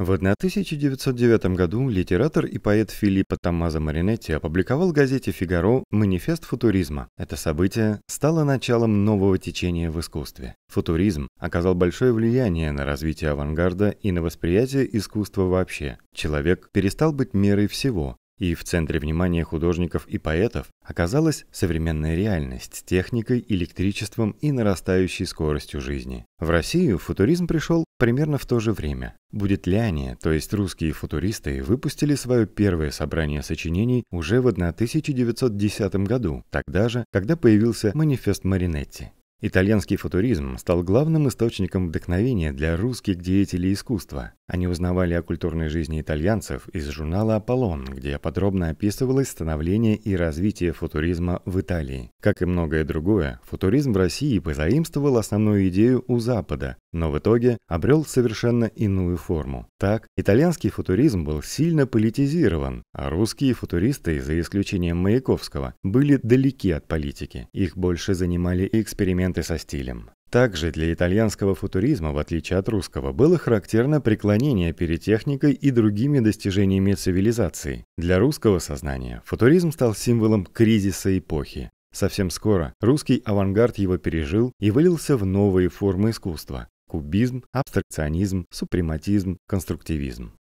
В 1909 году литератор и поэт Филиппо Томмазо Маринетти опубликовал в газете «Фигаро» манифест футуризма. Это событие стало началом нового течения в искусстве. Футуризм оказал большое влияние на развитие авангарда и на восприятие искусства вообще. Человек перестал быть мерой всего, и в центре внимания художников и поэтов оказалась современная реальность с техникой, электричеством и нарастающей скоростью жизни. В Россию футуризм пришел примерно в то же время. Будет ли они, то есть русские футуристы, выпустили свое первое собрание сочинений уже в 1910 году, тогда же, когда появился манифест Маринетти. Итальянский футуризм стал главным источником вдохновения для русских деятелей искусства. Они узнавали о культурной жизни итальянцев из журнала «Аполлон», где подробно описывалось становление и развитие футуризма в Италии. Как и многое другое, футуризм в России позаимствовал основную идею у Запада, но в итоге обрел совершенно иную форму. Так, итальянский футуризм был сильно политизирован, а русские футуристы, за исключением Маяковского, были далеки от политики. Их больше занимали эксперименты эксперименты со стилем. Также для итальянского футуризма, в отличие от русского, было характерно преклонение перед техникой и другими достижениями цивилизации. Для русского сознания футуризм стал символом кризиса эпохи. Совсем скоро русский авангард его пережил и вылился в новые формы искусства – кубизм, абстракционизм, супрематизм, конструктивизм.